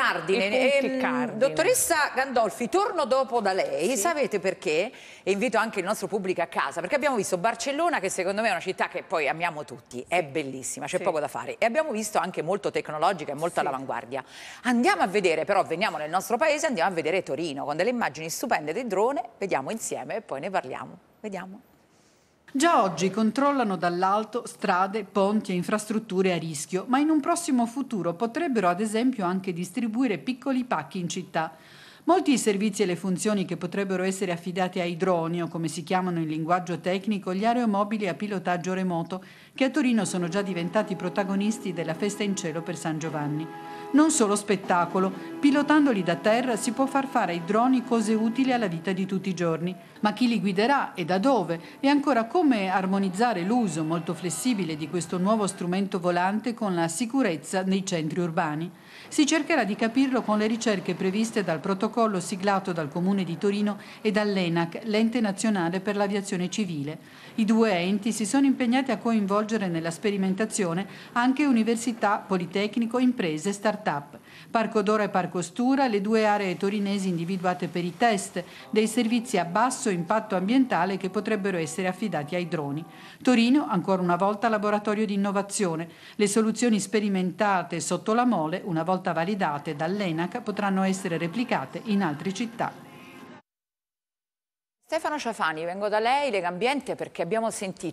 cardine. E, ehm, cardine. Dottoressa Gandolfi, torno dopo da lei, sì. sapete perché? E invito anche il nostro pubblico a casa, perché abbiamo visto Barcellona, che secondo me è una città che poi amiamo tutti, sì. è bellissima, c'è sì. poco da fare. E abbiamo visto anche molto tecnologica e molto all'avanguardia. Andiamo a vedere, però veniamo nel nostro paese, andiamo a vedere Torino, con delle immagini stupende del drone, vediamo insieme e poi ne parliamo. Vediamo. Già oggi controllano dall'alto strade, ponti e infrastrutture a rischio, ma in un prossimo futuro potrebbero ad esempio anche distribuire piccoli pacchi in città. Molti i servizi e le funzioni che potrebbero essere affidati ai droni o come si chiamano in linguaggio tecnico gli aeromobili a pilotaggio remoto che a Torino sono già diventati protagonisti della festa in cielo per San Giovanni. Non solo spettacolo, pilotandoli da terra si può far fare ai droni cose utili alla vita di tutti i giorni, ma chi li guiderà e da dove? E ancora come armonizzare l'uso molto flessibile di questo nuovo strumento volante con la sicurezza nei centri urbani? Si cercherà di capirlo con le ricerche previste dal protocollo siglato dal Comune di Torino e dall'ENAC, l'ente nazionale per l'aviazione civile. I due enti si sono impegnati a coinvolgere coinvolgere nella sperimentazione anche università, politecnico, imprese, e start-up. Parco d'Ora e Parco Stura, le due aree torinesi individuate per i test dei servizi a basso impatto ambientale che potrebbero essere affidati ai droni. Torino, ancora una volta, laboratorio di innovazione. Le soluzioni sperimentate sotto la mole, una volta validate dall'ENAC, potranno essere replicate in altre città. Stefano Ciafani, vengo da lei, Legambiente, perché abbiamo sentito